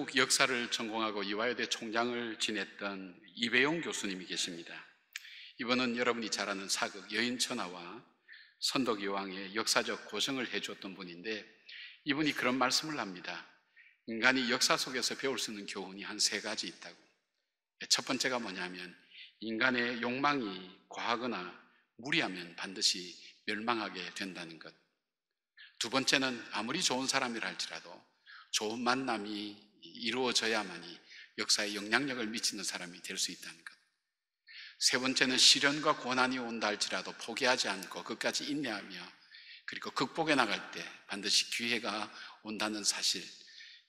한국 역사를 전공하고 이화여대 총장을 지냈던 이배용 교수님이 계십니다. 이번은 여러분이 잘 아는 사극 여인천하와 선덕여왕의 역사적 고성을 해주었던 분인데 이분이 그런 말씀을 합니다. 인간이 역사 속에서 배울 수 있는 교훈이 한 세 가지 있다고. 첫 번째가 뭐냐면 인간의 욕망이 과하거나 무리하면 반드시 멸망하게 된다는 것. 두 번째는 아무리 좋은 사람이라 할지라도 좋은 만남이 이루어져야만이 역사에 영향력을 미치는 사람이 될 수 있다는 것. 세 번째는 시련과 고난이 온다 할지라도 포기하지 않고 끝까지 인내하며 그리고 극복해 나갈 때 반드시 기회가 온다는 사실.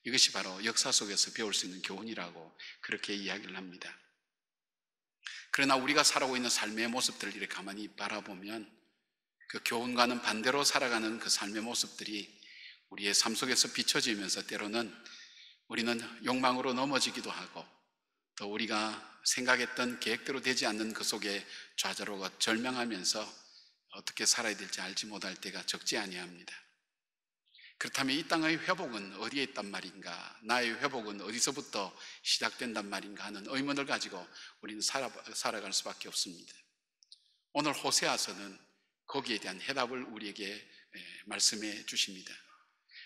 이것이 바로 역사 속에서 배울 수 있는 교훈이라고 그렇게 이야기를 합니다. 그러나 우리가 살아오고 있는 삶의 모습들을 이렇게 가만히 바라보면 그 교훈과는 반대로 살아가는 그 삶의 모습들이 우리의 삶 속에서 비춰지면서 때로는 우리는 욕망으로 넘어지기도 하고 또 우리가 생각했던 계획대로 되지 않는 그 속에 좌절하고 절망하면서 어떻게 살아야 될지 알지 못할 때가 적지 아니합니다. 그렇다면 이 땅의 회복은 어디에 있단 말인가? 나의 회복은 어디서부터 시작된단 말인가 하는 의문을 가지고 우리는 살아, 살아갈 수밖에 없습니다. 오늘 호세아서는 거기에 대한 해답을 우리에게 말씀해 주십니다.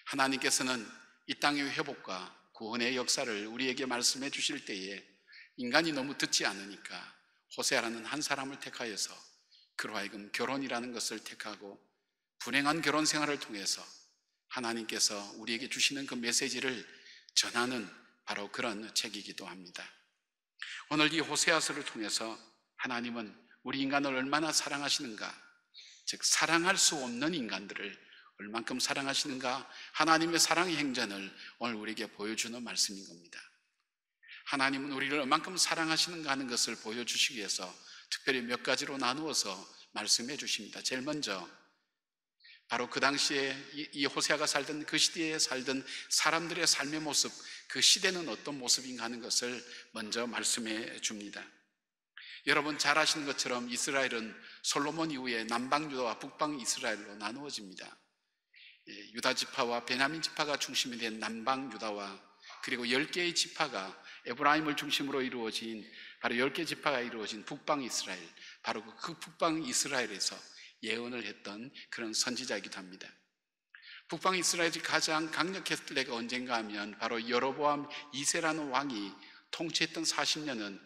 하나님께서는 이 땅의 회복과 구원의 역사를 우리에게 말씀해 주실 때에 인간이 너무 듣지 않으니까 호세아라는 한 사람을 택하여서 그로 하여금 결혼이라는 것을 택하고 불행한 결혼 생활을 통해서 하나님께서 우리에게 주시는 그 메시지를 전하는 바로 그런 책이기도 합니다. 오늘 이 호세아서를 통해서 하나님은 우리 인간을 얼마나 사랑하시는가, 즉 사랑할 수 없는 인간들을 얼만큼 사랑하시는가 하나님의 사랑의 행전을 오늘 우리에게 보여주는 말씀인 겁니다. 하나님은 우리를 얼만큼 사랑하시는가 하는 것을 보여주시기 위해서 특별히 몇 가지로 나누어서 말씀해 주십니다. 제일 먼저 바로 그 당시에 이 호세아가 살던 그 시대에 살던 사람들의 삶의 모습, 그 시대는 어떤 모습인가 하는 것을 먼저 말씀해 줍니다. 여러분 잘 아시는 것처럼 이스라엘은 솔로몬 이후에 남방 유다와 북방 이스라엘로 나누어집니다. 예, 유다 지파와 베냐민 지파가 중심이 된 남방 유다와 그리고 1 0개의 지파가 에브라임을 중심으로 이루어진 바로 1 0개 지파가 이루어진 북방 이스라엘 바로 그, 그 북방 이스라엘에서 예언을 했던 그런 선지자이기도 합니다. 북방 이스라엘이 가장 강력했을 때가 언젠가 하면 바로 여로보암 이세라는 왕이 통치했던 40년은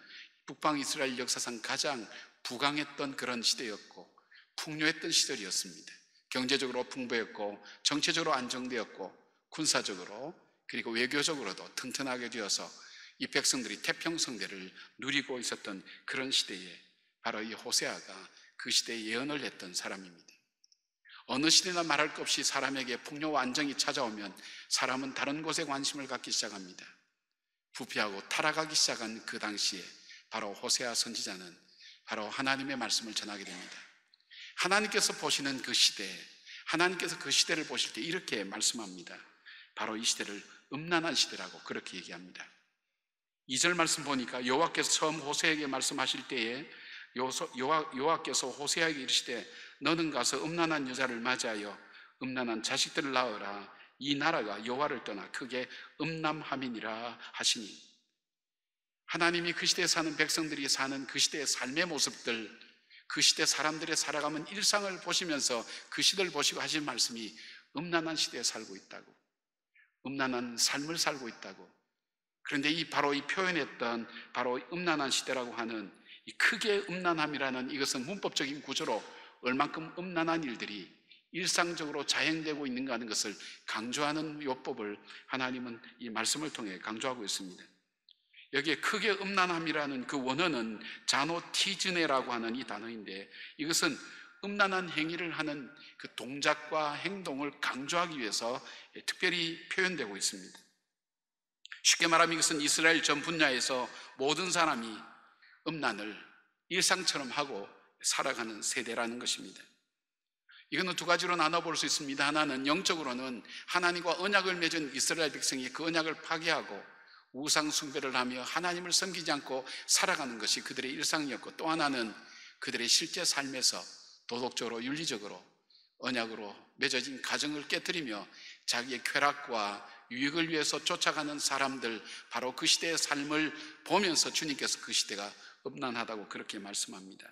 북방 이스라엘 역사상 가장 부강했던 그런 시대였고 풍요했던 시절이었습니다. 경제적으로 풍부했고 정치적으로 안정되었고 군사적으로 그리고 외교적으로도 튼튼하게 되어서 이 백성들이 태평성대를 누리고 있었던 그런 시대에 바로 이 호세아가 그 시대에 예언을 했던 사람입니다. 어느 시대나 말할 것 없이 사람에게 풍요와 안정이 찾아오면 사람은 다른 곳에 관심을 갖기 시작합니다. 부패하고 타락하기 시작한 그 당시에 바로 호세아 선지자는 바로 하나님의 말씀을 전하게 됩니다. 하나님께서 보시는 그 시대, 하나님께서 그 시대를 보실 때 이렇게 말씀합니다. 바로 이 시대를 음란한 시대라고 그렇게 얘기합니다. 2절 말씀 보니까 여호와께서 처음 호세에게 말씀하실 때에 여호와께서 호세에게 이르시되 너는 가서 음란한 여자를 맞이하여 음란한 자식들을 낳으라 이 나라가 여호와를 떠나 크게 음란함이니라 하시니 하나님이 그 시대에 사는 백성들이 사는 그 시대의 삶의 모습들 그 시대 사람들의 살아가는 일상을 보시면서 그 시대를 보시고 하신 말씀이 음란한 시대에 살고 있다고. 음란한 삶을 살고 있다고. 그런데 이 바로 이 표현했던 바로 음란한 시대라고 하는 이 크게 음란함이라는 이것은 문법적인 구조로 얼만큼 음란한 일들이 일상적으로 자행되고 있는가 하는 것을 강조하는 요법을 하나님은 이 말씀을 통해 강조하고 있습니다. 여기에 크게 음란함이라는 그 원어는 자노티즈네라고 하는 이 단어인데 이것은 음란한 행위를 하는 그 동작과 행동을 강조하기 위해서 특별히 표현되고 있습니다. 쉽게 말하면 이것은 이스라엘 전 분야에서 모든 사람이 음란을 일상처럼 하고 살아가는 세대라는 것입니다. 이거는 두 가지로 나눠볼 수 있습니다. 하나는 영적으로는 하나님과 언약을 맺은 이스라엘 백성이 그 언약을 파괴하고 우상숭배를 하며 하나님을 섬기지 않고 살아가는 것이 그들의 일상이었고 또 하나는 그들의 실제 삶에서 도덕적으로 윤리적으로 언약으로 맺어진 가정을 깨뜨리며 자기의 쾌락과 유익을 위해서 쫓아가는 사람들 바로 그 시대의 삶을 보면서 주님께서 그 시대가 음란하다고 그렇게 말씀합니다.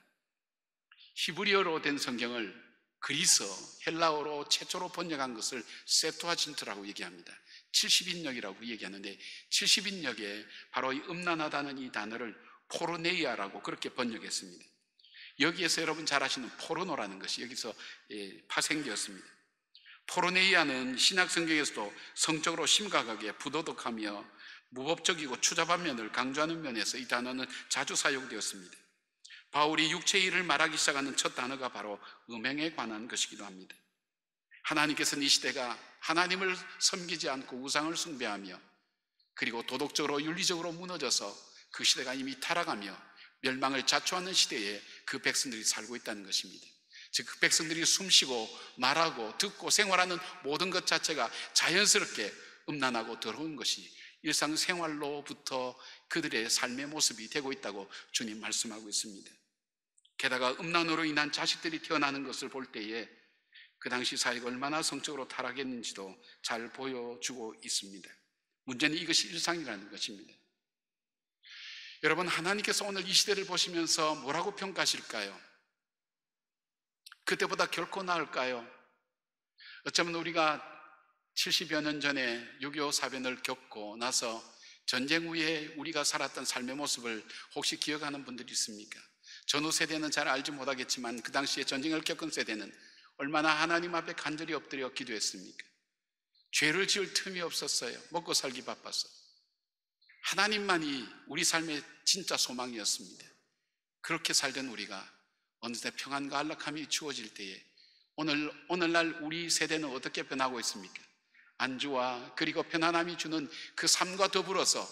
히브리어로 된 성경을 그리스 헬라어로 최초로 번역한 것을 세토아진트라고 얘기합니다. 70인역이라고 얘기하는데 70인역에 바로 이 음란하다는 이 단어를 포르네이아라고 그렇게 번역했습니다. 여기에서 여러분 잘 아시는 포르노라는 것이 여기서 예, 파생되었습니다. 포르네이아는 신약 성경에서도 성적으로 심각하게 부도덕하며 무법적이고 추잡한 면을 강조하는 면에서 이 단어는 자주 사용되었습니다. 바울이 육체 일을 말하기 시작하는 첫 단어가 바로 음행에 관한 것이기도 합니다. 하나님께서는 이 시대가 하나님을 섬기지 않고 우상을 숭배하며 그리고 도덕적으로 윤리적으로 무너져서 그 시대가 이미 타락하며 멸망을 자초하는 시대에 그 백성들이 살고 있다는 것입니다. 즉, 그 백성들이 숨쉬고 말하고 듣고 생활하는 모든 것 자체가 자연스럽게 음란하고 더러운 것이 일상생활로부터 그들의 삶의 모습이 되고 있다고 주님 말씀하고 있습니다. 게다가 음란으로 인한 자식들이 태어나는 것을 볼 때에 그 당시 사회가 얼마나 성적으로 타락했는지도 잘 보여주고 있습니다. 문제는 이것이 일상이라는 것입니다. 여러분, 하나님께서 오늘 이 시대를 보시면서 뭐라고 평가하실까요? 그때보다 결코 나을까요? 어쩌면 우리가 70여 년 전에 6.25 사변을 겪고 나서 전쟁 후에 우리가 살았던 삶의 모습을 혹시 기억하는 분들이 있습니까? 전후 세대는 잘 알지 못하겠지만 그 당시에 전쟁을 겪은 세대는 얼마나 하나님 앞에 간절히 엎드려 기도했습니까? 죄를 지을 틈이 없었어요. 먹고 살기 바빠서 하나님만이 우리 삶의 진짜 소망이었습니다. 그렇게 살던 우리가 어느새 평안과 안락함이 주어질 때에 오늘, 오늘날 우리 세대는 어떻게 변하고 있습니까? 안주와 그리고 편안함이 주는 그 삶과 더불어서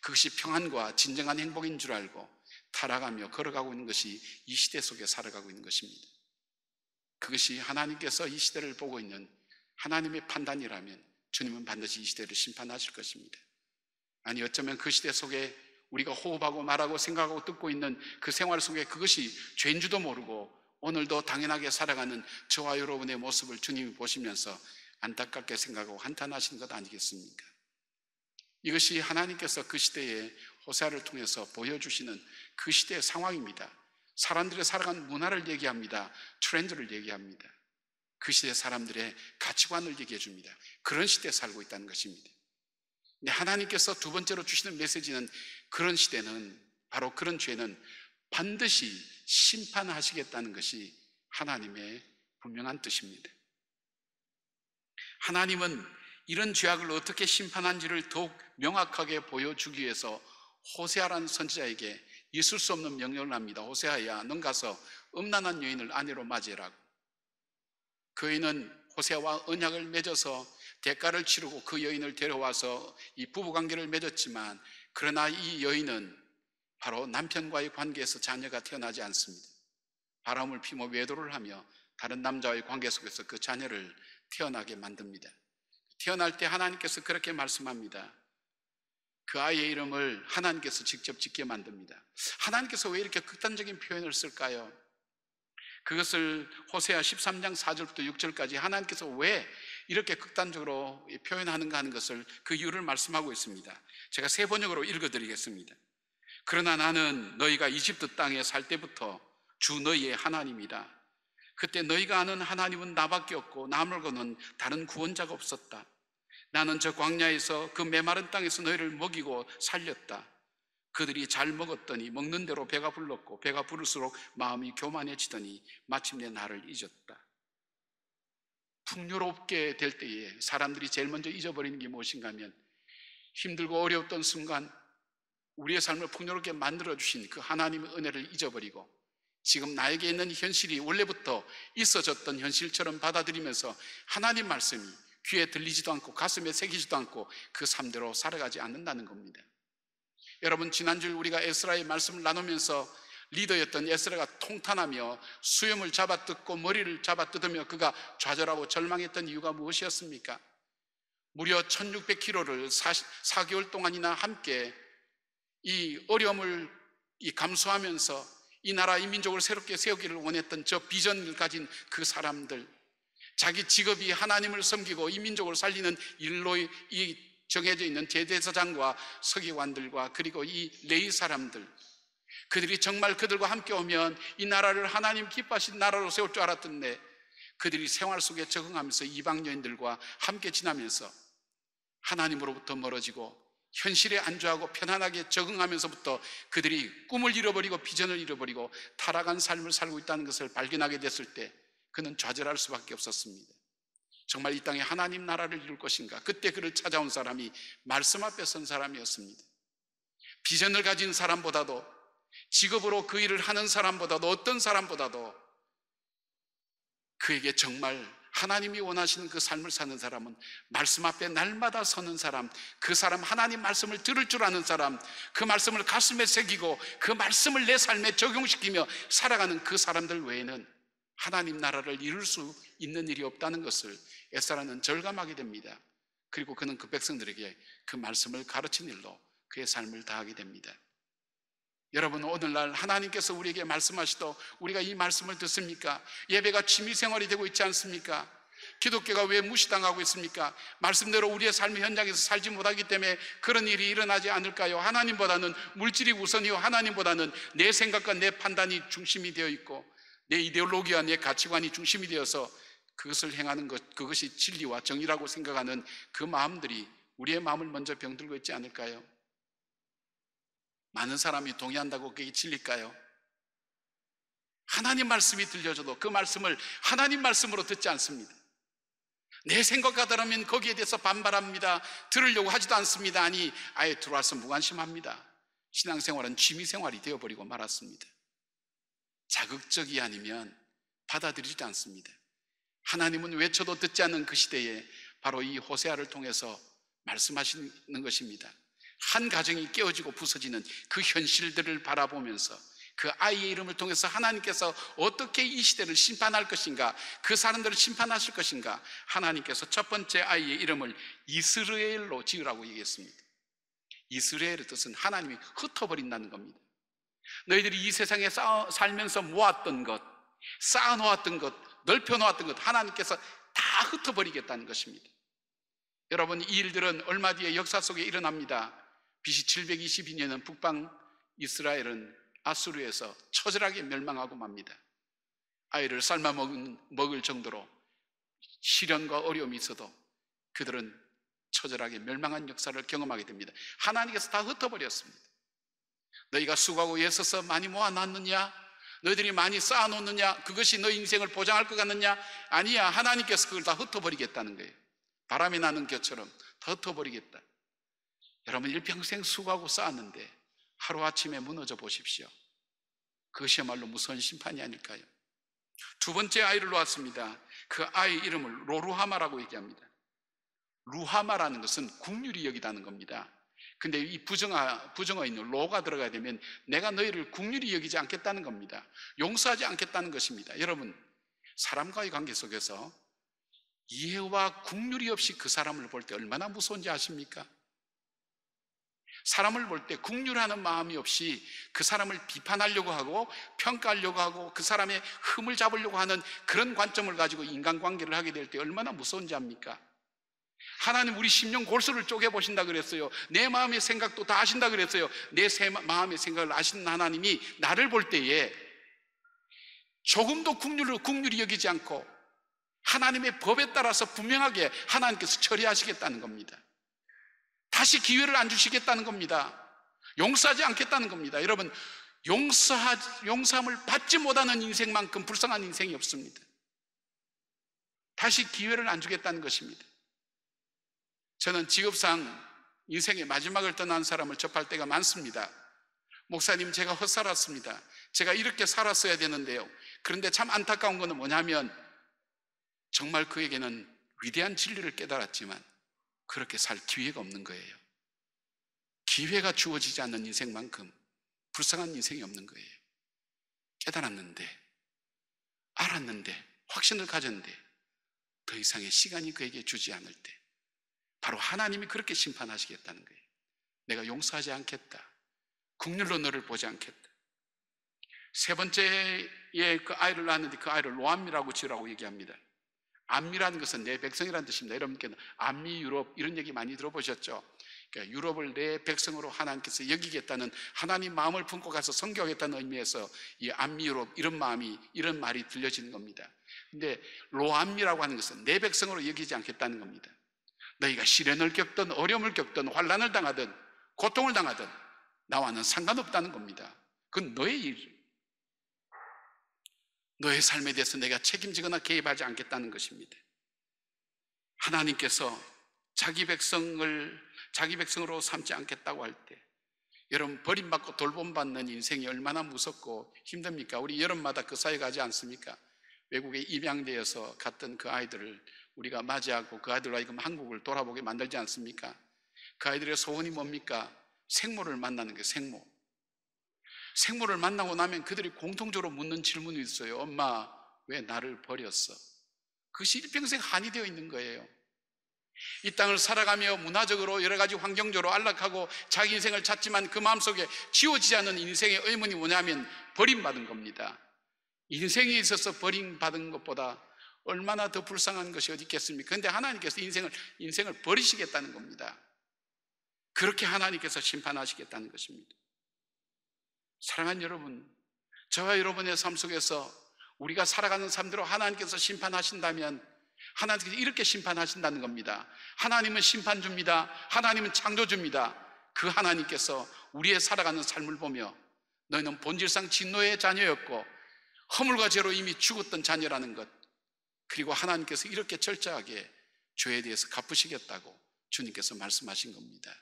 그것이 평안과 진정한 행복인 줄 알고 타락하며 걸어가고 있는 것이 이 시대 속에 살아가고 있는 것입니다. 그것이 하나님께서 이 시대를 보고 있는 하나님의 판단이라면 주님은 반드시 이 시대를 심판하실 것입니다. 아니 어쩌면 그 시대 속에 우리가 호흡하고 말하고 생각하고 듣고 있는 그 생활 속에 그것이 죄인지도 모르고 오늘도 당연하게 살아가는 저와 여러분의 모습을 주님이 보시면서 안타깝게 생각하고 한탄하시는 것 아니겠습니까? 이것이 하나님께서 그 시대에 호세아를 통해서 보여주시는 그 시대의 상황입니다. 사람들의 살아간 문화를 얘기합니다. 트렌드를 얘기합니다. 그 시대 사람들의 가치관을 얘기해 줍니다. 그런 시대에 살고 있다는 것입니다. 근데 하나님께서 두 번째로 주시는 메시지는 그런 시대는 바로 그런 죄는 반드시 심판하시겠다는 것이 하나님의 분명한 뜻입니다. 하나님은 이런 죄악을 어떻게 심판한지를 더욱 명확하게 보여주기 위해서 호세아라는 선지자에게 있을 수 없는 명령을 합니다. 호세아야, 넌 가서 음란한 여인을 아내로 맞이라 그이는 호세아와 언약을 맺어서 대가를 치르고 그 여인을 데려와서 이 부부 관계를 맺었지만 그러나 이 여인은 바로 남편과의 관계에서 자녀가 태어나지 않습니다. 바람을 피며 외도를 하며 다른 남자와의 관계 속에서 그 자녀를 태어나게 만듭니다. 태어날 때 하나님께서 그렇게 말씀합니다. 그 아이의 이름을 하나님께서 직접 짓게 만듭니다. 하나님께서 왜 이렇게 극단적인 표현을 쓸까요? 그것을 호세아 13장 4절부터 6절까지 하나님께서 왜 이렇게 극단적으로 표현하는가 하는 것을 그 이유를 말씀하고 있습니다. 제가 세 번역으로 읽어드리겠습니다. 그러나 나는 너희가 이집트 땅에 살 때부터 주 너희의 하나님이라. 그때 너희가 아는 하나님은 나밖에 없고 나물고는 다른 구원자가 없었다. 나는 저 광야에서 그 메마른 땅에서 너희를 먹이고 살렸다. 그들이 잘 먹었더니 먹는 대로 배가 불렀고 배가 부를수록 마음이 교만해지더니 마침내 나를 잊었다. 풍요롭게 될 때에 사람들이 제일 먼저 잊어버리는 게 무엇인가 하면 힘들고 어려웠던 순간 우리의 삶을 풍요롭게 만들어 주신 그 하나님의 은혜를 잊어버리고 지금 나에게 있는 현실이 원래부터 있어졌던 현실처럼 받아들이면서 하나님 말씀이 귀에 들리지도 않고 가슴에 새기지도 않고 그 삶대로 살아가지 않는다는 겁니다. 여러분 지난주 우리가 에스라의 말씀을 나누면서 리더였던 에스라가 통탄하며 수염을 잡아뜯고 머리를 잡아뜯으며 그가 좌절하고 절망했던 이유가 무엇이었습니까? 무려 1600kg를 4, 개월 동안이나 함께 이 어려움을 감수하면서 이 나라 이 민족을 새롭게 세우기를 원했던 저 비전을 가진 그 사람들 자기 직업이 하나님을 섬기고 이 민족을 살리는 일로 이 정해져 있는 제대사장과 서기관들과 그리고 이 레이 사람들 그들이 정말 그들과 함께 오면 이 나라를 하나님 기뻐하신 나라로 세울 줄 알았던데 그들이 생활 속에 적응하면서 이방 여인들과 함께 지나면서 하나님으로부터 멀어지고 현실에 안주하고 편안하게 적응하면서부터 그들이 꿈을 잃어버리고 비전을 잃어버리고 타락한 삶을 살고 있다는 것을 발견하게 됐을 때 그는 좌절할 수밖에 없었습니다. 정말 이 땅에 하나님 나라를 이룰 것인가? 그때 그를 찾아온 사람이 말씀 앞에 선 사람이었습니다. 비전을 가진 사람보다도 직업으로 그 일을 하는 사람보다도 어떤 사람보다도 그에게 정말 하나님이 원하시는 그 삶을 사는 사람은 말씀 앞에 날마다 서는 사람, 그 사람 하나님 말씀을 들을 줄 아는 사람, 그 말씀을 가슴에 새기고 그 말씀을 내 삶에 적용시키며 살아가는 그 사람들 외에는 하나님 나라를 이룰 수 있는 일이 없다는 것을 에스라는 절감하게 됩니다. 그리고 그는 그 백성들에게 그 말씀을 가르친 일로 그의 삶을 다하게 됩니다. 여러분 오늘날 하나님께서 우리에게 말씀하시도 우리가 이 말씀을 듣습니까? 예배가 취미생활이 되고 있지 않습니까? 기독교가 왜 무시당하고 있습니까? 말씀대로 우리의 삶의 현장에서 살지 못하기 때문에 그런 일이 일어나지 않을까요? 하나님보다는 물질이 우선이요 하나님보다는 내 생각과 내 판단이 중심이 되어 있고 내 이데올로기와 내 가치관이 중심이 되어서 그것을 행하는 것, 그것이 진리와 정의라고 생각하는 그 마음들이 우리의 마음을 먼저 병들고 있지 않을까요? 많은 사람이 동의한다고 그게 진리일까요? 하나님 말씀이 들려줘도 그 말씀을 하나님 말씀으로 듣지 않습니다. 내 생각과 다르면 거기에 대해서 반발합니다. 들으려고 하지도 않습니다. 아니, 아예 들어와서 무관심합니다. 신앙생활은 취미생활이 되어버리고 말았습니다. 자극적이 아니면 받아들이지 않습니다. 하나님은 외쳐도 듣지 않는 그 시대에 바로 이 호세아를 통해서 말씀하시는 것입니다. 한 가정이 깨어지고 부서지는 그 현실들을 바라보면서 그 아이의 이름을 통해서 하나님께서 어떻게 이 시대를 심판할 것인가, 그 사람들을 심판하실 것인가, 하나님께서 첫 번째 아이의 이름을 이스라엘로 지으라고 얘기했습니다. 이스라엘의 뜻은 하나님이 흩어버린다는 겁니다. 너희들이 이 세상에 쌓아, 살면서 모았던 것, 쌓아놓았던 것, 넓혀놓았던 것, 하나님께서 다 흩어버리겠다는 것입니다. 여러분, 이 일들은 얼마 뒤에 역사 속에 일어납니다. BC 722년은 북방 이스라엘은 아수르에서 처절하게 멸망하고 맙니다. 아이를 삶아 먹을 정도로 시련과 어려움이 있어도 그들은 처절하게 멸망한 역사를 경험하게 됩니다. 하나님께서 다 흩어버렸습니다. 너희가 수고하고 애써서 많이 모아놨느냐? 너희들이 많이 쌓아놓느냐? 그것이 너희 인생을 보장할 것 같느냐? 아니야. 하나님께서 그걸 다 흩어버리겠다는 거예요. 바람이 나는 겨처럼 다 흩어버리겠다. 여러분 일평생 수고하고 쌓았는데 하루아침에 무너져 보십시오. 그것이야말로 무서운 심판이 아닐까요? 두 번째 아이를 놓았습니다. 그 아이 이름을 로루하마라고 얘기합니다. 루하마라는 것은 국률이 여기다는 겁니다. 근데 이 부정어, 부정어 있는 로가 들어가야 되면 내가 너희를 국률이 여기지 않겠다는 겁니다. 용서하지 않겠다는 것입니다. 여러분, 사람과의 관계 속에서 이해와 국률이 없이 그 사람을 볼 때 얼마나 무서운지 아십니까? 사람을 볼 때 국률하는 마음이 없이 그 사람을 비판하려고 하고 평가하려고 하고 그 사람의 흠을 잡으려고 하는 그런 관점을 가지고 인간관계를 하게 될 때 얼마나 무서운지 압니까? 하나님 우리 심령 골수를 쪼개 보신다 그랬어요. 내 마음의 생각도 다 아신다 그랬어요. 내 마음의 생각을 아시는 하나님이 나를 볼 때에 조금도 국률을 국률이 여기지 않고 하나님의 법에 따라서 분명하게 하나님께서 처리하시겠다는 겁니다. 다시 기회를 안 주시겠다는 겁니다. 용서하지 않겠다는 겁니다. 여러분, 용서하, 용서함을 받지 못하는 인생만큼 불쌍한 인생이 없습니다. 다시 기회를 안 주겠다는 것입니다. 저는 직업상 인생의 마지막을 떠난 사람을 접할 때가 많습니다. 목사님, 제가 헛살았습니다. 제가 이렇게 살았어야 되는데요. 그런데 참 안타까운 것은 뭐냐면 정말 그에게는 위대한 진리를 깨달았지만 그렇게 살 기회가 없는 거예요. 기회가 주어지지 않는 인생만큼 불쌍한 인생이 없는 거예요. 깨달았는데, 알았는데, 확신을 가졌는데 더 이상의 시간이 그에게 주지 않을 때 바로 하나님이 그렇게 심판하시겠다는 거예요. 내가 용서하지 않겠다. 국률로 너를 보지 않겠다. 세 번째에 그 아이를 낳았는데 그 아이를 로암미라고 지으라고 얘기합니다. 암미라는 것은 내 백성이라는 뜻입니다. 여러분께는 암미 유럽 이런 얘기 많이 들어보셨죠? 그러니까 유럽을 내 백성으로 하나님께서 여기겠다는 하나님 마음을 품고 가서 성교하겠다는 의미에서 이 암미 유럽 이런 마음이 이런 말이 들려지는 겁니다. 근데 로암미라고 하는 것은 내 백성으로 여기지 않겠다는 겁니다. 너희가 시련을 겪든 어려움을 겪든 환란을 당하든 고통을 당하든 나와는 상관없다는 겁니다. 그건 너의 일. 너의 삶에 대해서 내가 책임지거나 개입하지 않겠다는 것입니다. 하나님께서 자기 백성을 자기 백성으로 삼지 않겠다고 할 때, 여러분 버림받고 돌봄받는 인생이 얼마나 무섭고 힘듭니까? 우리 여름마다 그 사이 가지 않습니까? 외국에 입양되어서 갔던 그 아이들을 우리가 맞이하고 그 아이들로 하금 한국을 돌아보게 만들지 않습니까? 그 아이들의 소원이 뭡니까? 생모를 만나는 게 생모. 생모를 만나고 나면 그들이 공통적으로 묻는 질문이 있어요. 엄마, 왜 나를 버렸어? 그것이 일평생 한이 되어 있는 거예요. 이 땅을 살아가며 문화적으로 여러 가지 환경적으로 안락하고 자기 인생을 찾지만 그 마음속에 지워지지 않는 인생의 의문이 뭐냐면 버림받은 겁니다. 인생에 있어서 버림받은 것보다 얼마나 더 불쌍한 것이 어디 있겠습니까? 근데 하나님께서 인생을, 인생을 버리시겠다는 겁니다. 그렇게 하나님께서 심판하시겠다는 것입니다. 사랑한 여러분, 저와 여러분의 삶 속에서 우리가 살아가는 삶대로 하나님께서 심판하신다면 하나님께서 이렇게 심판하신다는 겁니다. 하나님은 심판주입니다. 하나님은 창조주입니다. 그 하나님께서 우리의 살아가는 삶을 보며 너희는 본질상 진노의 자녀였고 허물과 죄로 이미 죽었던 자녀라는 것 그리고 하나님께서 이렇게 철저하게 죄에 대해서 갚으시겠다고 주님께서 말씀하신 겁니다.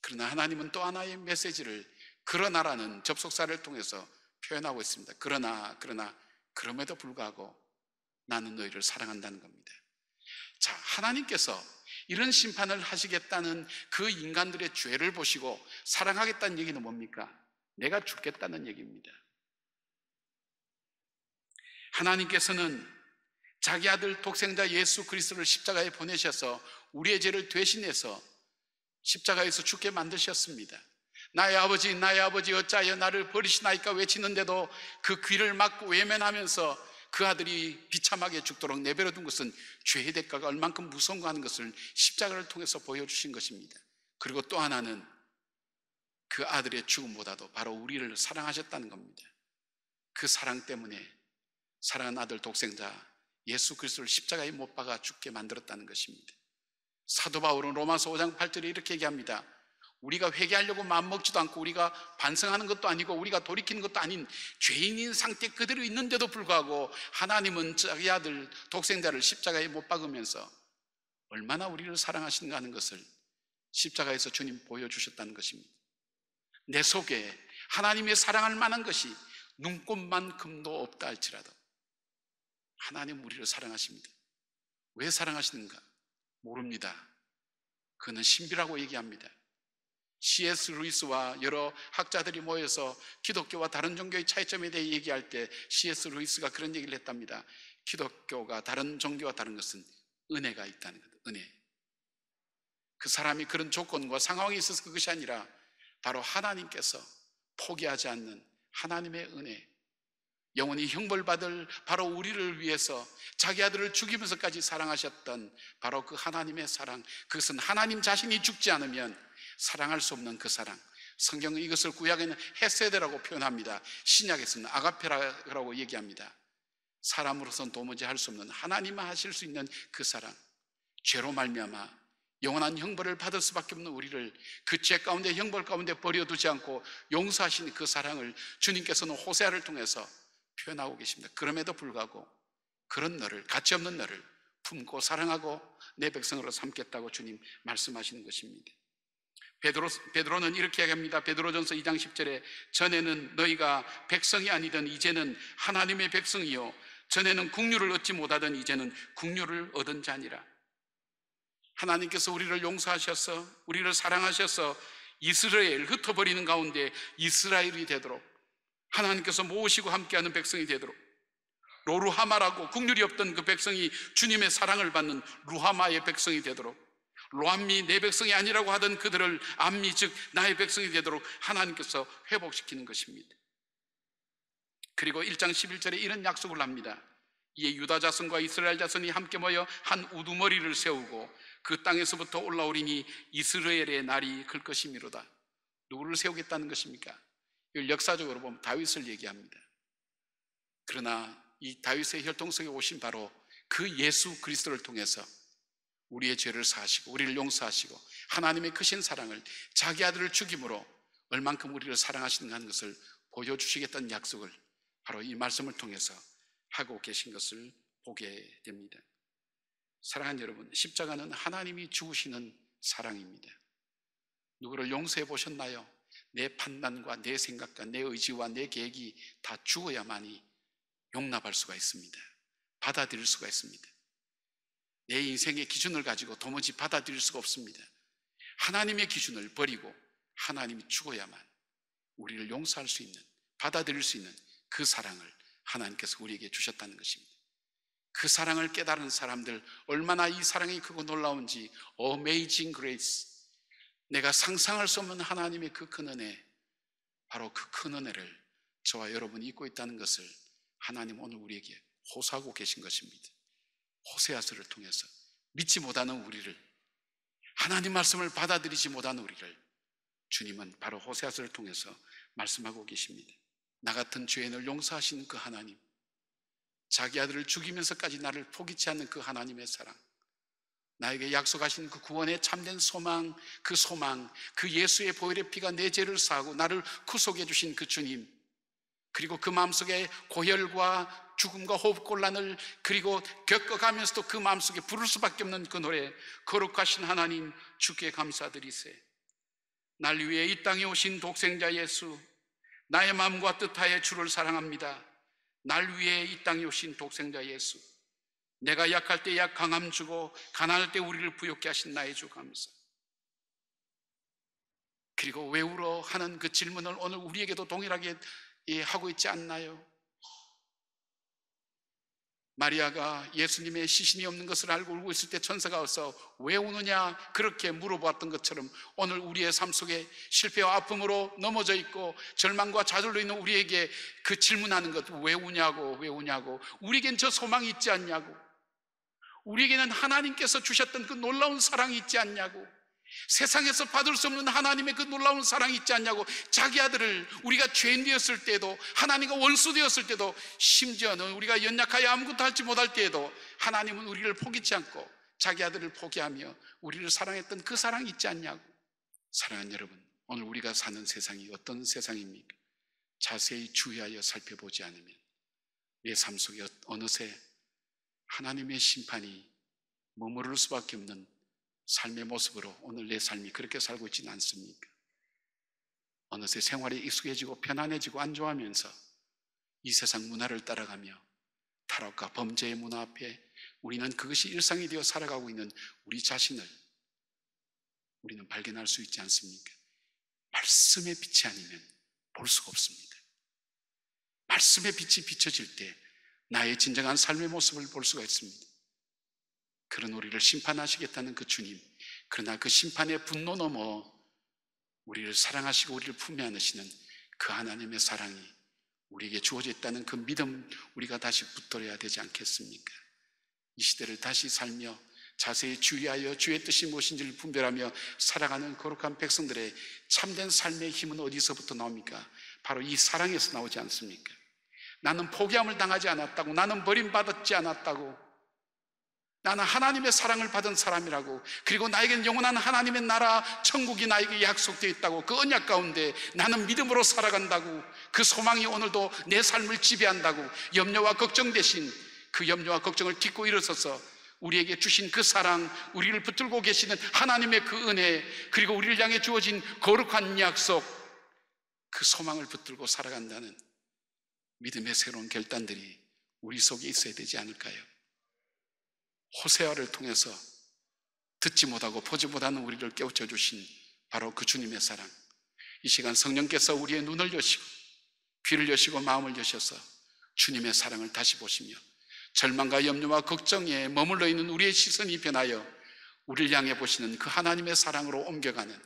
그러나 하나님은 또 하나의 메시지를 그러나라는 접속사를 통해서 표현하고 있습니다. 그러나, 그러나, 그럼에도 불구하고 나는 너희를 사랑한다는 겁니다. 자, 하나님께서 이런 심판을 하시겠다는 그 인간들의 죄를 보시고 사랑하겠다는 얘기는 뭡니까? 내가 죽겠다는 얘기입니다. 하나님께서는 자기 아들 독생자 예수 그리스도를 십자가에 보내셔서 우리의 죄를 대신해서 십자가에서 죽게 만드셨습니다. 나의 아버지, 나의 아버지, 어찌하여 나를 버리시나이까 외치는데도 그 귀를 막고 외면하면서 그 아들이 비참하게 죽도록 내버려 둔 것은 죄의 대가가 얼만큼 무서운가 하는 것을 십자가를 통해서 보여주신 것입니다. 그리고 또 하나는 그 아들의 죽음보다도 바로 우리를 사랑하셨다는 겁니다. 그 사랑 때문에 사랑하는 아들 독생자 예수 그리스도를 십자가에 못 박아 죽게 만들었다는 것입니다. 사도 바울은 로마서 5장 8절에 이렇게 얘기합니다. 우리가 회개하려고 마음먹지도 않고 우리가 반성하는 것도 아니고 우리가 돌이키는 것도 아닌 죄인인 상태 그대로 있는데도 불구하고 하나님은 자기 아들 독생자를 십자가에 못 박으면서 얼마나 우리를 사랑하시는가 하는 것을 십자가에서 주님 보여주셨다는 것입니다. 내 속에 하나님의 사랑할 만한 것이 눈곱만큼도 없다 할지라도 하나님 우리를 사랑하십니다. 왜 사랑하시는가? 모릅니다. 그는 신비라고 얘기합니다. C.S. 루이스와 여러 학자들이 모여서 기독교와 다른 종교의 차이점에 대해 얘기할 때 C.S. 루이스가 그런 얘기를 했답니다. 기독교가 다른 종교와 다른 것은 은혜가 있다는 것, 은혜. 그 사람이 그런 조건과 상황이 있어서 그것이 아니라 바로 하나님께서 포기하지 않는 하나님의 은혜, 영원히 형벌받을 바로 우리를 위해서 자기 아들을 죽이면서까지 사랑하셨던 바로 그 하나님의 사랑. 그것은 하나님 자신이 죽지 않으면 사랑할 수 없는 그 사랑. 성경은 이것을 구약에는 헤세드라고 표현합니다. 신약에서는 아가페라고 얘기합니다. 사람으로선 도무지 할 수 없는 하나님만 하실 수 있는 그 사랑. 죄로 말미암아 영원한 형벌을 받을 수밖에 없는 우리를 그 죄 가운데 형벌 가운데 버려두지 않고 용서하신 그 사랑을 주님께서는 호세아를 통해서 표현하고 계십니다. 그럼에도 불구하고 그런 너를, 가치 없는 너를 품고 사랑하고 내 백성으로 삼겠다고 주님 말씀하시는 것입니다. 베드로, 베드로는 이렇게 합니다. 베드로전서 2장 10절에 전에는 너희가 백성이 아니던 이제는 하나님의 백성이요. 전에는 국류를 얻지 못하던 이제는 국류를 얻은 자니라. 하나님께서 우리를 용서하셔서 우리를 사랑하셔서 이스라엘 흩어버리는 가운데 이스라엘이 되도록 하나님께서 모시고 으 함께하는 백성이 되도록 로루하마라고 국률이 없던 그 백성이 주님의 사랑을 받는 루하마의 백성이 되도록 로암미 내 백성이 아니라고 하던 그들을 암미 즉 나의 백성이 되도록 하나님께서 회복시키는 것입니다. 그리고 1장 11절에 이런 약속을 합니다. 이에 유다 자손과 이스라엘 자손이 함께 모여 한 우두머리를 세우고 그 땅에서부터 올라오리니 이스라엘의 날이 클 것이미로다. 누구를 세우겠다는 것입니까? 역사적으로 보면 다윗을 얘기합니다. 그러나 이 다윗의 혈통성에 오신 바로 그 예수 그리스도를 통해서 우리의 죄를 사하시고 우리를 용서하시고 하나님의 크신 사랑을 자기 아들을 죽임으로 얼만큼 우리를 사랑하시는가 하는 것을 보여주시겠다는 약속을 바로 이 말씀을 통해서 하고 계신 것을 보게 됩니다. 사랑하는 여러분, 십자가는 하나님이 주우시는 사랑입니다. 누구를 용서해 보셨나요? 내 판단과 내 생각과 내 의지와 내 계획이 다 죽어야만이 용납할 수가 있습니다. 받아들일 수가 있습니다. 내 인생의 기준을 가지고 도무지 받아들일 수가 없습니다. 하나님의 기준을 버리고 하나님이 죽어야만 우리를 용서할 수 있는, 받아들일 수 있는 그 사랑을 하나님께서 우리에게 주셨다는 것입니다. 그 사랑을 깨달은 사람들 얼마나 이 사랑이 크고 놀라운지 어메이징 그레이스 내가 상상할 수 없는 하나님의 그 큰 은혜, 바로 그 큰 은혜를 저와 여러분이 잊고 있다는 것을 하나님 오늘 우리에게 호소하고 계신 것입니다. 호세아서를 통해서 믿지 못하는 우리를 하나님 말씀을 받아들이지 못하는 우리를 주님은 바로 호세아서를 통해서 말씀하고 계십니다. 나 같은 죄인을 용서하시는 그 하나님, 자기 아들을 죽이면서까지 나를 포기치 않는 그 하나님의 사랑, 나에게 약속하신 그 구원의 참된 소망, 그 소망, 그 예수의 보혈의 피가 내 죄를 사하고 나를 구속해 주신 그 주님, 그리고 그 마음속에 고혈과 죽음과 호흡곤란을 그리고 겪어가면서도 그 마음속에 부를 수밖에 없는 그 노래 거룩하신 하나님 주께 감사드리세 날 위해 이 땅에 오신 독생자 예수 나의 마음과 뜻하에 주를 사랑합니다 날 위해 이 땅에 오신 독생자 예수 내가 약할 때 약 강함 주고 가난할 때 우리를 부욕케 하신 나의 주 감사. 그리고 왜 울어 하는 그 질문을 오늘 우리에게도 동일하게 예, 하고 있지 않나요? 마리아가 예수님의 시신이 없는 것을 알고 울고 있을 때 천사가 와서 왜 우느냐 그렇게 물어보았던 것처럼 오늘 우리의 삶 속에 실패와 아픔으로 넘어져 있고 절망과 좌절로 있는 우리에게 그 질문하는 것 왜 우냐고 왜 우냐고 우리겐 저 소망이 있지 않냐고 우리에게는 하나님께서 주셨던 그 놀라운 사랑이 있지 않냐고. 세상에서 받을 수 없는 하나님의 그 놀라운 사랑이 있지 않냐고 자기 아들을 우리가 죄인되었을 때도 하나님과 원수되었을 때도 심지어는 우리가 연약하여 아무것도 할지 못할 때에도 하나님은 우리를 포기치 않고 자기 아들을 포기하며 우리를 사랑했던 그 사랑이 있지 않냐고 사랑하는 여러분 오늘 우리가 사는 세상이 어떤 세상입니까? 자세히 주의하여 살펴보지 않으면 내 삶 속에 어느새 하나님의 심판이 머무를 수밖에 없는 삶의 모습으로 오늘 내 삶이 그렇게 살고 있지는 않습니까? 어느새 생활이 익숙해지고 편안해지고 안좋아하면서 이 세상 문화를 따라가며 타락과 범죄의 문화 앞에 우리는 그것이 일상이 되어 살아가고 있는 우리 자신을 우리는 발견할 수 있지 않습니까? 말씀의 빛이 아니면 볼 수가 없습니다. 말씀의 빛이 비춰질 때 나의 진정한 삶의 모습을 볼 수가 있습니다. 그런 우리를 심판하시겠다는 그 주님, 그러나 그 심판의 분노 넘어 우리를 사랑하시고 우리를 품에 안으시는 그 하나님의 사랑이 우리에게 주어졌다는 그 믿음 우리가 다시 붙들어야 되지 않겠습니까? 이 시대를 다시 살며 자세히 주의하여 주의 뜻이 무엇인지를 분별하며 살아가는 거룩한 백성들의 참된 삶의 힘은 어디서부터 나옵니까? 바로 이 사랑에서 나오지 않습니까? 나는 포기함을 당하지 않았다고. 나는 버림받았지 않았다고. 나는 하나님의 사랑을 받은 사람이라고. 그리고 나에겐 영원한 하나님의 나라, 천국이 나에게 약속되어 있다고. 그 언약 가운데 나는 믿음으로 살아간다고. 그 소망이 오늘도 내 삶을 지배한다고. 염려와 걱정 대신 그 염려와 걱정을 딛고 일어서서 우리에게 주신 그 사랑, 우리를 붙들고 계시는 하나님의 그 은혜, 그리고 우리를 향해 주어진 거룩한 약속, 그 소망을 붙들고 살아간다는 믿음의 새로운 결단들이 우리 속에 있어야 되지 않을까요? 호세아를 통해서 듣지 못하고 보지 못하는 우리를 깨우쳐 주신 바로 그 주님의 사랑. 이 시간 성령께서 우리의 눈을 여시고 귀를 여시고 마음을 여셔서 주님의 사랑을 다시 보시며 절망과 염려와 걱정에 머물러 있는 우리의 시선이 변하여 우리를 향해 보시는 그 하나님의 사랑으로 옮겨가는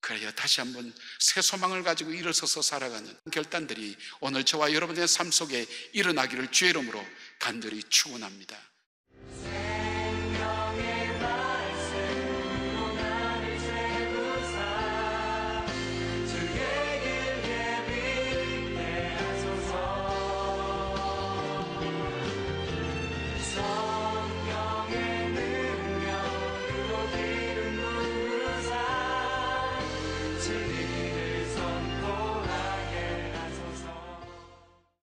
그래야 다시 한번 새 소망을 가지고 일어서서 살아가는 결단들이 오늘 저와 여러분의 삶 속에 일어나기를 주의 이름으로 간절히 축원합니다.